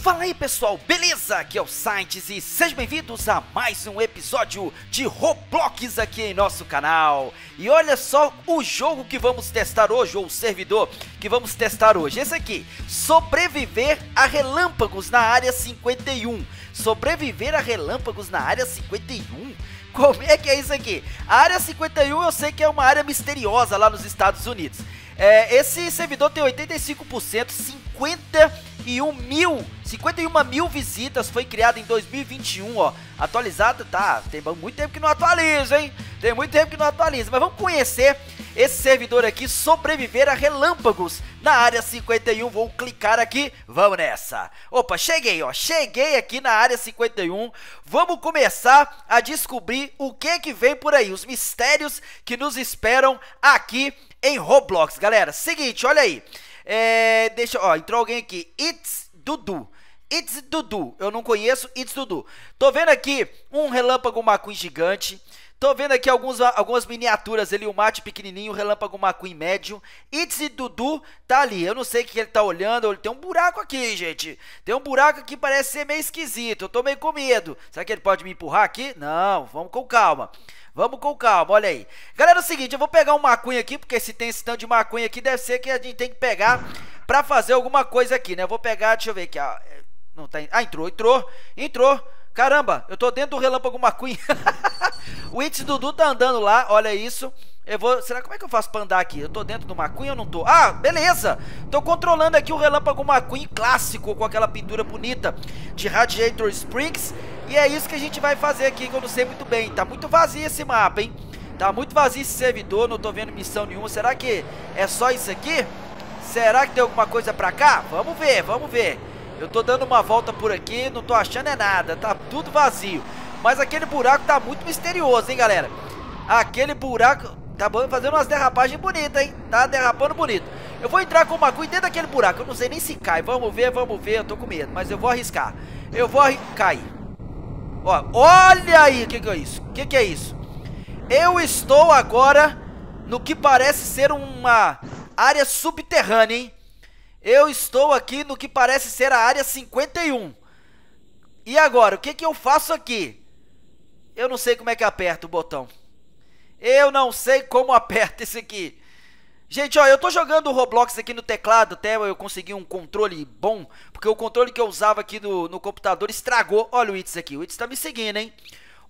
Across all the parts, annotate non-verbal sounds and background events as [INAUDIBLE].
Fala aí pessoal, beleza? Aqui é o Sainz e sejam bem-vindos a mais um episódio de Roblox aqui em nosso canal. E olha só o jogo que vamos testar hoje, ou o servidor que vamos testar hoje. Esse aqui, sobreviver a relâmpagos na área 51. Sobreviver a relâmpagos na área 51? Como é que é isso aqui? A área 51 eu sei que é uma área misteriosa lá nos Estados Unidos. É, esse servidor tem 85%, 51 mil 51 mil visitas, foi criada em 2021, ó. atualizado tá, tem muito tempo que não atualiza, hein? Tem muito tempo que não atualiza, mas vamos conhecer esse servidor aqui, sobreviver a relâmpagos na área 51. Vou clicar aqui, vamos nessa. Opa, cheguei, ó, cheguei aqui na área 51. Vamos começar a descobrir o que que vem por aí, os mistérios que nos esperam aqui em Roblox, galera. Seguinte, olha aí. É, deixa, ó, entrou alguém aqui. It's Dudu. It's Dudu. Eu não conheço It's Dudu. Tô vendo aqui um Relâmpago McQueen gigante. Tô vendo aqui alguns, algumas miniaturas ali, o mate pequenininho, o relâmpago McQueen médio. Itzy Dudu tá ali. Eu não sei o que ele tá olhando. Ele tem um buraco aqui, gente. Tem um buraco que parece ser meio esquisito. Eu tô meio com medo. Será que ele pode me empurrar aqui? Não, vamos com calma. Vamos com calma, olha aí. Galera, é o seguinte, eu vou pegar um maconha aqui, porque se tem esse tanto de maconha aqui, deve ser que a gente tem que pegar pra fazer alguma coisa aqui, né? Eu vou pegar, deixa eu ver aqui, ó. Não tá. Ah, entrou, entrou, entrou. Caramba, eu tô dentro do relâmpago McQueen. [LAUGHS] o Itz Dudu tá andando lá, olha isso. Eu vou. Será como é que eu faço pra andar aqui? Eu tô dentro do McQueen ou não tô? Ah, beleza! Tô controlando aqui o relâmpago McQueen clássico com aquela pintura bonita de Radiator Springs. E é isso que a gente vai fazer aqui, que eu não sei muito bem. Tá muito vazio esse mapa, hein? Tá muito vazio esse servidor, não tô vendo missão nenhuma. Será que é só isso aqui? Será que tem alguma coisa pra cá? Vamos ver, vamos ver. Eu tô dando uma volta por aqui, não tô achando é nada, tá tudo vazio. Mas aquele buraco tá muito misterioso, hein, galera? Aquele buraco tá fazendo umas derrapagens bonitas, hein? Tá derrapando bonito. Eu vou entrar com o e dentro daquele buraco, eu não sei nem se cai. Vamos ver, vamos ver, eu tô com medo, mas eu vou arriscar. Eu vou arriscar. Ó, olha aí o que, que é isso, o que, que é isso? Eu estou agora no que parece ser uma área subterrânea, hein? Eu estou aqui no que parece ser a área 51. E agora, o que, que eu faço aqui? Eu não sei como é que aperta o botão. Eu não sei como [LAUGHS] aperta esse aqui. Gente, ó, eu tô jogando o Roblox aqui no teclado, até eu consegui um controle bom, porque o controle que eu usava aqui no, no computador estragou. Olha o Itz aqui, o Itz tá me seguindo, hein?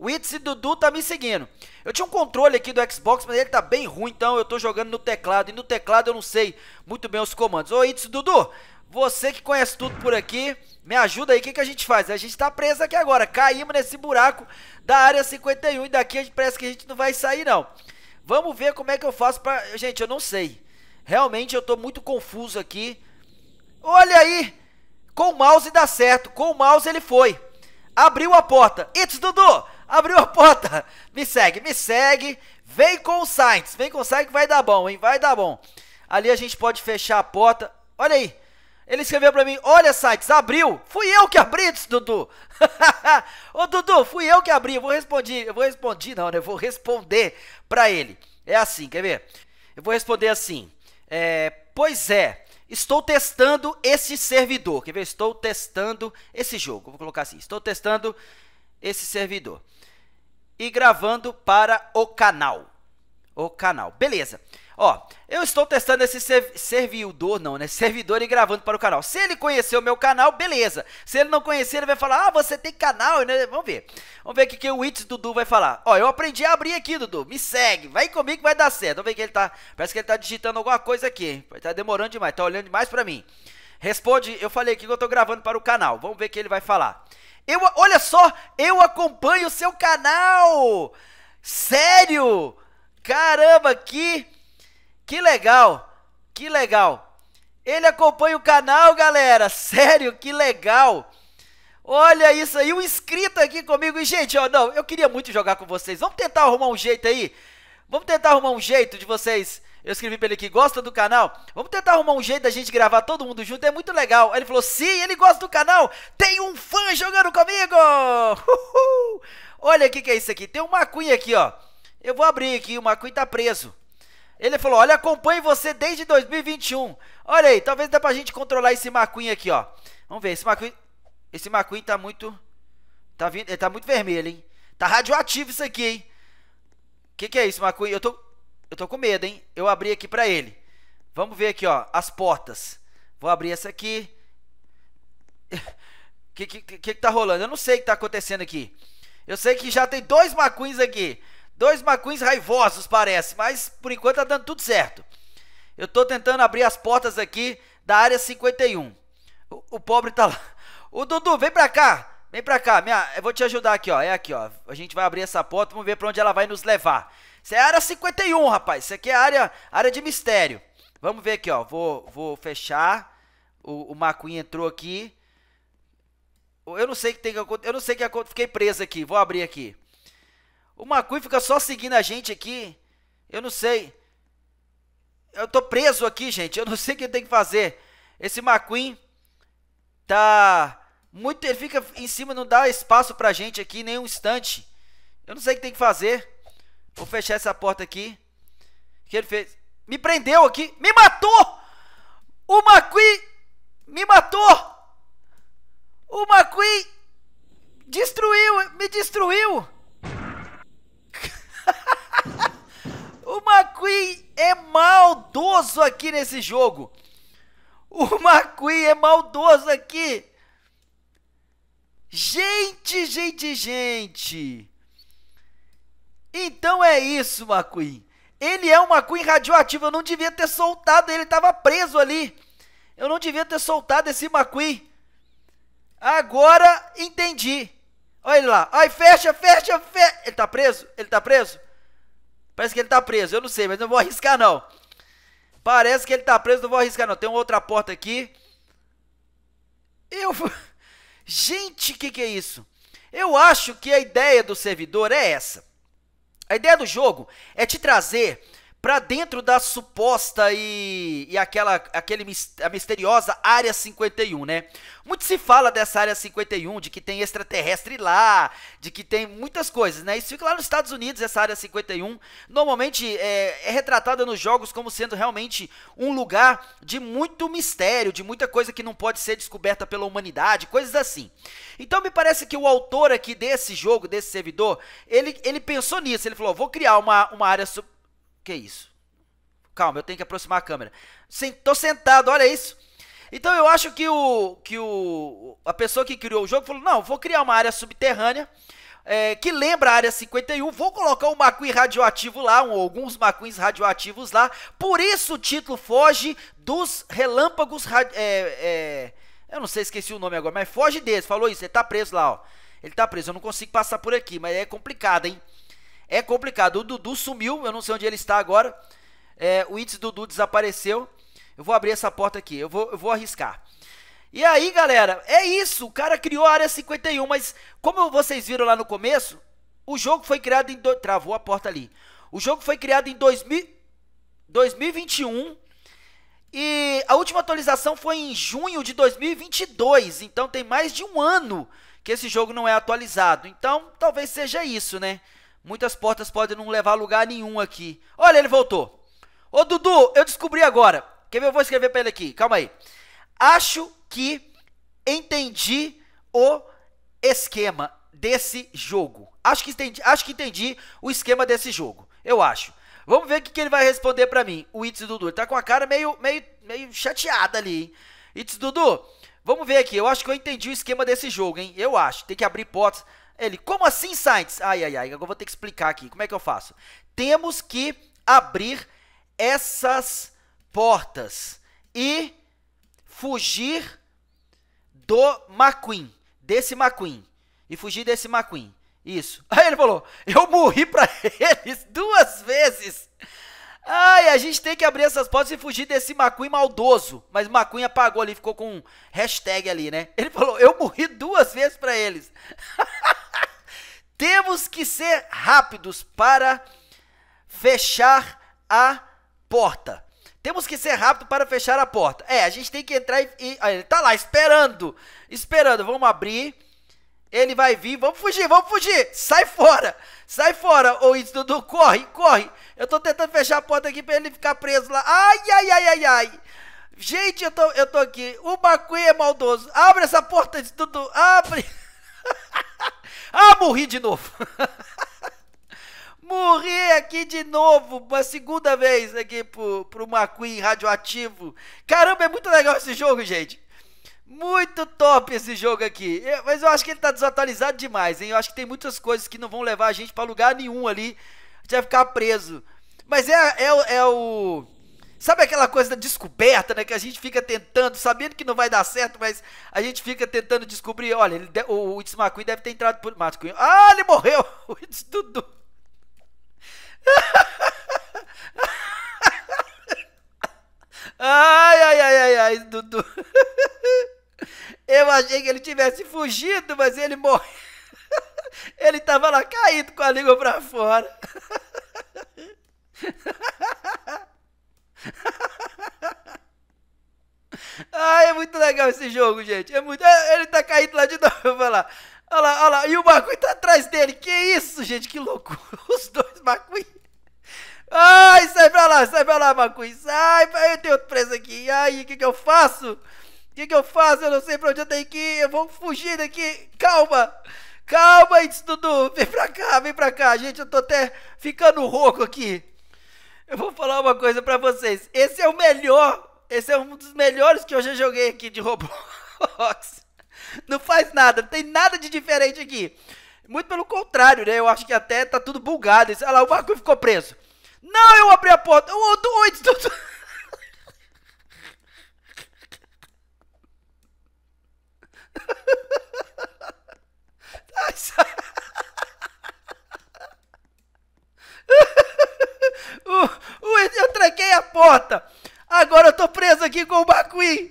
O Itz e Dudu tá me seguindo. Eu tinha um controle aqui do Xbox, mas ele tá bem ruim, então eu tô jogando no teclado. E no teclado eu não sei muito bem os comandos. Ô, Itz e Dudu, você que conhece tudo por aqui, me ajuda aí, o que, que a gente faz? A gente tá preso aqui agora, caímos nesse buraco da área 51 e daqui a gente, parece que a gente não vai sair não. Vamos ver como é que eu faço pra... Gente, eu não sei. Realmente eu tô muito confuso aqui. Olha aí! Com o mouse dá certo, com o mouse ele foi. Abriu a porta. It's Dudu! Abriu a porta. Me segue, me segue. Vem com o Sainz. Vem com o Sainz que vai dar bom, hein? Vai dar bom. Ali a gente pode fechar a porta. Olha aí. Ele escreveu pra mim, olha Sainz, abriu. Fui eu que abri, Dudu. [LAUGHS] Ô Dudu, fui eu que abri. Eu vou responder, eu vou responder não, né? Eu vou responder pra ele. É assim, quer ver? Eu vou responder assim. É, pois é, estou testando esse servidor. Quer ver? Estou testando esse jogo. Vou colocar assim. Estou testando esse servidor e gravando para o canal. O canal. Beleza. Ó, eu estou testando esse serv servidor, não, né? [LAUGHS] Servidor e gravando para o canal. Se ele conhecer o meu canal, beleza. Se ele não conhecer, ele vai falar, ah, você tem canal, né? Vamos ver. Vamos ver o que, que o Itz Dudu vai falar. Ó, eu aprendi a abrir aqui, Dudu. Me segue, vai comigo que vai dar certo. Vamos ver que ele tá, parece que ele tá digitando alguma coisa aqui. Tá demorando demais, tá olhando demais para mim. Responde, eu falei aqui que eu tô gravando para o canal. Vamos ver o que ele vai falar. Eu, olha só, eu acompanho o seu canal. Sério? Caramba, que que legal. Que legal. Ele acompanha o canal, galera. Sério, que legal. Olha isso aí, um inscrito aqui comigo. E, gente, ó, não, eu queria muito jogar com vocês. Vamos tentar arrumar um jeito aí. Vamos tentar arrumar um jeito de vocês eu escrevi pra ele aqui, gosta do canal? Vamos tentar arrumar um jeito da gente gravar todo mundo junto, é muito legal. Aí ele falou, sim, ele gosta do canal, tem um fã jogando comigo! Uhul. Olha o que, é isso aqui, tem um Macunha aqui, ó. Eu vou abrir aqui, o Macunha tá preso. Ele falou, olha, acompanho você desde 2021. Olha aí, talvez dá pra gente controlar esse Macunha aqui, ó. Vamos ver, esse Macunha... Esse Macunha tá muito... Tá vindo... Ele tá muito vermelho, hein? Tá radioativo isso aqui, hein? O que, que é isso, Macunha? Eu tô... Eu tô com medo, hein? Eu abri aqui para ele. Vamos ver aqui, ó, as portas. Vou abrir essa aqui. O [LAUGHS] que, que, que, que tá rolando? Eu não sei o que tá acontecendo aqui. Eu sei que já tem dois macuins aqui. Dois macuins raivosos, parece. Mas, por enquanto, tá dando tudo certo. Eu tô tentando abrir as portas aqui da área 51. O, o pobre tá lá. O [LAUGHS] Dudu, vem pra cá. Vem pra cá. Minha, eu vou te ajudar aqui, ó. É aqui, ó. A gente vai abrir essa porta. Vamos ver pra onde ela vai nos levar. Isso é área 51, rapaz. Isso aqui é área, área de mistério. Vamos ver aqui, ó. Vou, vou fechar. O, o Macuin entrou aqui. Eu não sei o que tem que acontecer. Eu não sei o que Fiquei preso aqui. Vou abrir aqui. O Macuin fica só seguindo a gente aqui. Eu não sei. Eu tô preso aqui, gente. Eu não sei o que tem que fazer. Esse Macuin tá muito ele fica em cima, não dá espaço pra gente aqui nem um instante. Eu não sei o que tem que fazer. Vou fechar essa porta aqui. O que ele fez? Me prendeu aqui. Me matou! O Macui me matou! O Macui destruiu, me destruiu! [LAUGHS] o Macui é maldoso aqui nesse jogo. O Macui é maldoso aqui. Gente, gente, gente. Então é isso, McQueen. Ele é um McQueen radioativo. Eu não devia ter soltado. Ele estava preso ali. Eu não devia ter soltado esse McQueen. Agora entendi. Olha ele lá. Ai, fecha, fecha, fecha. Ele tá preso? Ele tá preso? Parece que ele tá preso. Eu não sei, mas não vou arriscar não. Parece que ele tá preso, não vou arriscar não. Tem uma outra porta aqui. Eu... [LAUGHS] Gente, o que, que é isso? Eu acho que a ideia do servidor é essa. A ideia do jogo é te trazer para dentro da suposta e, e aquela aquele, a misteriosa Área 51, né? Muito se fala dessa Área 51, de que tem extraterrestre lá, de que tem muitas coisas, né? Isso fica lá nos Estados Unidos, essa Área 51. Normalmente é, é retratada nos jogos como sendo realmente um lugar de muito mistério, de muita coisa que não pode ser descoberta pela humanidade, coisas assim. Então me parece que o autor aqui desse jogo, desse servidor, ele, ele pensou nisso. Ele falou: vou criar uma, uma área que é isso? Calma, eu tenho que aproximar a câmera. Sim, tô sentado, olha isso. Então eu acho que, o, que o, a pessoa que criou o jogo falou: não, vou criar uma área subterrânea é, que lembra a área 51. Vou colocar um macuim radioativo lá, um, alguns macuins radioativos lá. Por isso o título foge dos relâmpagos. É, é, eu não sei, esqueci o nome agora, mas foge deles. Falou isso, ele tá preso lá, ó. Ele tá preso, eu não consigo passar por aqui, mas é complicado, hein? É complicado. O Dudu sumiu, eu não sei onde ele está agora. É, o índice Dudu desapareceu. Eu vou abrir essa porta aqui, eu vou, eu vou arriscar. E aí, galera, é isso. O cara criou a área 51, mas como vocês viram lá no começo, o jogo foi criado em. Do... Travou a porta ali. O jogo foi criado em 2000... 2021. E a última atualização foi em junho de 2022. Então tem mais de um ano que esse jogo não é atualizado. Então talvez seja isso, né? Muitas portas podem não levar a lugar nenhum aqui. Olha, ele voltou. Ô, Dudu, eu descobri agora. Quer ver? Eu vou escrever para ele aqui. Calma aí. Acho que entendi o esquema desse jogo. Acho que entendi, acho que entendi o esquema desse jogo. Eu acho. Vamos ver o que, que ele vai responder para mim, o Itz Dudu. Ele tá com a cara meio, meio, meio chateada ali, hein? Itz Dudu, vamos ver aqui. Eu acho que eu entendi o esquema desse jogo, hein? Eu acho. Tem que abrir portas. Ele, como assim, Sainz? Ai, ai, ai, agora vou ter que explicar aqui. Como é que eu faço? Temos que abrir essas portas e fugir do McQueen, desse McQueen. E fugir desse McQueen. Isso. [LAUGHS] Aí ele falou, eu morri para eles duas vezes. Ai, a gente tem que abrir essas portas e fugir desse McQueen maldoso. Mas McQueen apagou ali, ficou com um hashtag ali, né? Ele falou, eu morri duas vezes para eles. [LAUGHS] Temos que ser rápidos para fechar a porta. Temos que ser rápido para fechar a porta. É, a gente tem que entrar e. e ah, ele tá lá esperando. Esperando. Vamos abrir. Ele vai vir. Vamos fugir, vamos fugir. Sai fora. Sai fora, ô índio Dudu. Corre, corre. Eu tô tentando fechar a porta aqui para ele ficar preso lá. Ai, ai, ai, ai, ai. Gente, eu tô, eu tô aqui. O Bacuí é maldoso. Abre essa porta, índio Dudu. Abre. [LAUGHS] Ah, morri de novo. [LAUGHS] Morri aqui de novo, uma segunda vez aqui pro, pro McQueen radioativo. Caramba, é muito legal esse jogo, gente. Muito top esse jogo aqui. mas eu acho que ele tá desatualizado demais, hein? Eu acho que tem muitas coisas que não vão levar a gente para lugar nenhum ali. A gente vai ficar preso. Mas é, é, é o. Sabe aquela coisa da descoberta, né? Que a gente fica tentando, sabendo que não vai dar certo, mas a gente fica tentando descobrir. Olha, ele de, o Whitney McQueen deve ter entrado por. Matt Ah, ele morreu! [LAUGHS] O Whitney Dudu. Ai, ai, ai, ai, ai, Dudu. Eu achei que ele tivesse fugido, mas ele morreu. Ele tava lá caído com a língua pra fora. muito legal esse jogo, gente. É muito... É, ele tá caindo lá de [LAUGHS] novo, vai lá. Olha lá, olha lá. E o Marcui tá atrás dele. Que isso, gente? Que louco! [LAUGHS] Os dois Marcui. Ai, sai pra lá, sai pra lá, Marcui. Sai, pra... eu tenho outro preso aqui. Ai, o que que eu faço? O que que eu faço? Eu não sei pra onde eu tenho que ir. Eu vou fugir daqui. Calma. Calma, Itz Dudu. Vem pra cá, vem pra cá. Gente, eu tô até ficando rouco aqui. Eu vou falar uma coisa pra vocês. Esse é o melhor esse é um dos melhores que eu já joguei aqui de Roblox. [LAUGHS] Não faz nada, não tem nada de diferente aqui. Muito pelo contrário, né? Eu acho que até tá tudo bugado. Olha lá, o barco ficou preso. Não, eu abri a porta. [LAUGHS] O outro, doido. eu tranquei a porta. Agora eu tô preso aqui com o McQueen.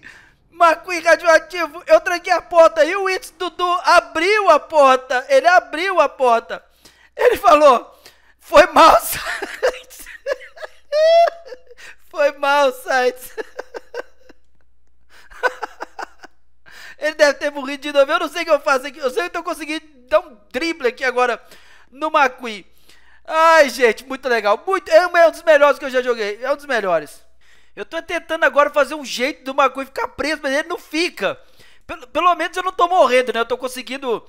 McQueen radioativo. Eu tranquei a porta e o It's Dudu abriu a porta. Ele abriu a porta. Ele falou: Foi mal, Sites. [LAUGHS] Foi mal, Sites. [LAUGHS] Ele deve ter morrido de novo. Eu não sei o que eu faço aqui. Eu sei que eu tô conseguindo dar um drible aqui agora no McQueen. Ai, gente, muito legal. Muito, é, é um dos melhores que eu já joguei. É um dos melhores. Eu tô tentando agora fazer um jeito do Maconha ficar preso, mas ele não fica. Pelo, pelo menos eu não tô morrendo, né? Eu tô conseguindo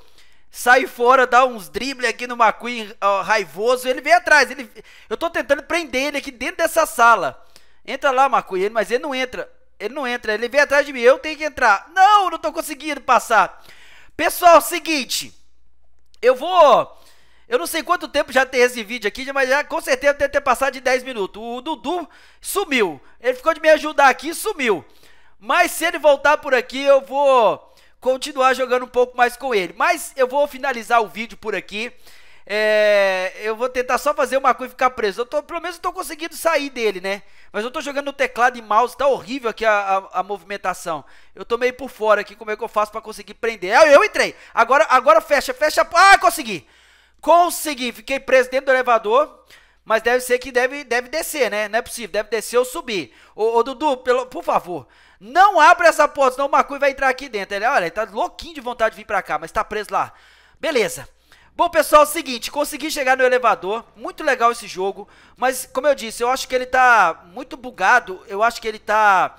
sair fora, dar uns dribles aqui no McQueen ó, raivoso. Ele vem atrás. Ele... Eu tô tentando prender ele aqui dentro dessa sala. Entra lá, McQueen, mas ele não entra. Ele não entra, ele vem atrás de mim. Eu tenho que entrar. Não, não tô conseguindo passar. Pessoal, é seguinte. Eu vou eu não sei quanto tempo já tem esse vídeo aqui, mas já, com certeza deve ter passado de 10 minutos. O Dudu sumiu. Ele ficou de me ajudar aqui e sumiu. Mas se ele voltar por aqui, eu vou continuar jogando um pouco mais com ele. Mas eu vou finalizar o vídeo por aqui. É, eu vou tentar só fazer uma coisa e ficar preso. Eu tô, pelo menos eu tô conseguindo sair dele, né? Mas eu tô jogando no teclado e mouse, tá horrível aqui a, a, a movimentação. Eu tô meio por fora aqui, como é que eu faço pra conseguir prender? Eu, eu entrei! Agora, agora fecha, fecha... Ah, consegui! Consegui, fiquei preso dentro do elevador, mas deve ser que deve, deve descer, né? Não é possível, deve descer ou subir. Ô, ô Dudu, pelo, por favor, não abra essa porta, senão o Macui vai entrar aqui dentro. Ele, olha, ele tá louquinho de vontade de vir pra cá, mas tá preso lá. Beleza. Bom, pessoal, é o seguinte, consegui chegar no elevador, muito legal esse jogo, mas como eu disse, eu acho que ele tá muito bugado, eu acho que ele tá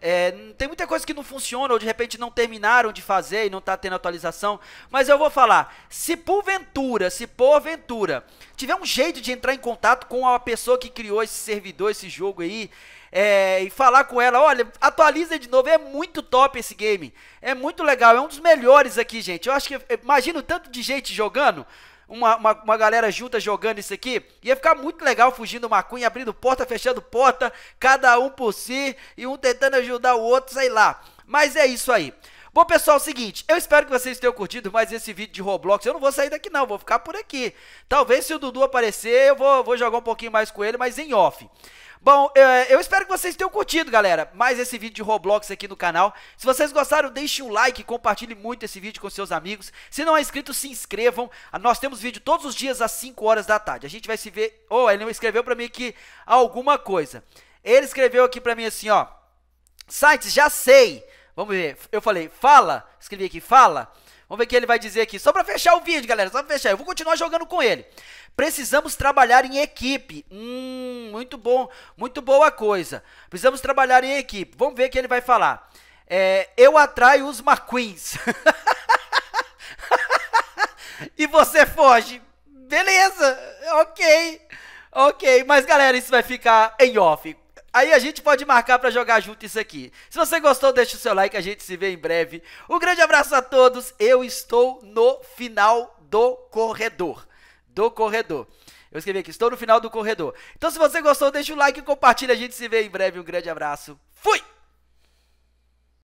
é, tem muita coisa que não funciona, ou de repente não terminaram de fazer e não está tendo atualização. Mas eu vou falar: se porventura, se porventura, tiver um jeito de entrar em contato com a pessoa que criou esse servidor, esse jogo aí, é, e falar com ela, olha, atualiza de novo, é muito top esse game. É muito legal, é um dos melhores aqui, gente. Eu acho que. Imagino tanto de gente jogando uma, uma, uma, galera junta jogando isso aqui, ia ficar muito legal fugindo uma cunha, abrindo porta, fechando porta, cada um por si e um tentando ajudar o outro, sei lá. Mas é isso aí. Bom, pessoal, é o seguinte, eu espero que vocês tenham curtido mais esse vídeo de Roblox. Eu não vou sair daqui não, vou ficar por aqui. Talvez se o Dudu aparecer, eu vou, vou jogar um pouquinho mais com ele, mas em off. Bom, eu espero que vocês tenham curtido, galera, mais esse vídeo de Roblox aqui no canal. Se vocês gostaram, deixe um like, compartilhe muito esse vídeo com seus amigos. Se não é inscrito, se inscrevam. Ah, nós temos vídeo todos os dias às 5 horas da tarde. A gente vai se ver... Oh, ele escreveu pra mim aqui alguma coisa. Ele escreveu aqui pra mim assim, ó. Sites, já sei. Vamos ver. Eu falei, fala. Escrevi aqui, fala. Fala. Vamos ver o que ele vai dizer aqui. Só para fechar o vídeo, galera. Só pra fechar. Eu vou continuar jogando com ele. Precisamos trabalhar em equipe. Hum, muito bom. Muito boa coisa. Precisamos trabalhar em equipe. Vamos ver o que ele vai falar. É, eu atraio os McQueens. [LAUGHS] e você foge. Beleza. Ok. Ok. Mas, galera, isso vai ficar em off. Aí a gente pode marcar para jogar junto isso aqui. Se você gostou, deixa o seu like, a gente se vê em breve. Um grande abraço a todos. Eu estou no final do corredor. Do corredor. Eu escrevi aqui, estou no final do corredor. Então se você gostou, deixa o like e compartilha. A gente se vê em breve. Um grande abraço. Fui!